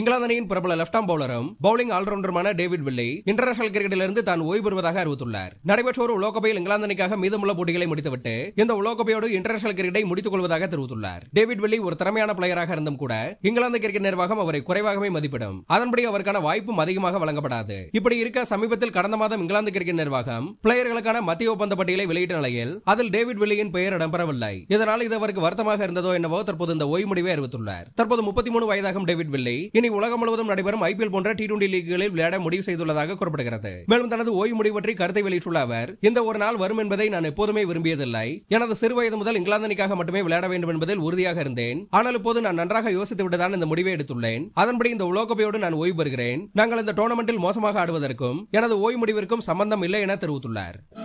இங்கிலாந்து அணியின் பிரபல left arm பவுலரும் பவுலிங் ஆல்ரவுண்டருமான டேவிட் வில்லி இன்டர்நேஷனல் கிரிக்கெட்டிலிருந்து தான் ஓய்வு பெறுவதாக அறிவித்துள்ளார் நடைபெற்ற ஒரு உலகப்பையில் இங்கிலாந்து அணிக்காக மீதமுள்ள போட்டிகளை முடித்துவிட்டு இந்த உலகப்பையோடு இன்டர்நேஷனல் கிரிக்கெட்டை முடித்துக் கொள்வதாக தெரிவித்துள்ளார் டேவிட் வில்லி ஒரு திறமையான பிளேயராக இருந்தும் கூட இங்கிலாந்து கிரிக்கெட் நிர்வாகம் அவரை குறைவாகவே மதிப்பிடும் அதன்படி அவருக்கான வாய்ப்பும் அதிகமாக வழங்கப்படாது இப்படி இருக்க சமீபத்தில் கடந்த மாதம் இங்கிலாந்து கிரிக்கெட் நிர்வாகம் பிளேயர்களுக்கான மத்திய ஒப்பந்த பட்டியலை வெளியிட்ட நிலையில் அதில் டேவிட் வில்லியின் பெயர் இடம்பெறவில்லை இதனால் இது அவருக்கு வருத்தமாக இருந்ததோ என்னவோ தற்போது இந்த ஓய்வு முடிவை அறிவித்துள்ளார் தற்போது முப்பத்தி மூணு வயதாகும் டேவிட் வில்லி இனி உலகம் முழுவதும் நடைபெறும் ஐபிஎல் போன்ற டி டுவெண்டி லீக்குகளில் விளையாட முடிவு செய்துள்ளதாக கூறப்படுகிறது மேலும் தனது ஓய்வு முடிவு பற்றி கருத்தை வெளியிட்டுள்ள அவர் இந்த ஒரு நாள் வரும் என்பதை நான் எப்போதுமே விரும்பியதில்லை எனது சிறு வயது முதல் இங்கிலாந்து அணிக்காக மட்டுமே விளையாட வேண்டும் என்பதில் உறுதியாக இருந்தேன் ஆனால் இப்போது நான் நன்றாக யோசித்து விட்டுதான் இந்த முடிவை எடுத்துள்ளேன் அதன்படி இந்த உலோகபையோடு நான் ஓய்வு பெறுகிறேன் நாங்கள் இந்த டோர்னமெண்டில் மோசமாக ஆடுவதற்கும் எனது ஓய்வு முடிவிற்கும் சம்பந்தம் இல்லை என தெரிவித்துள்ளார்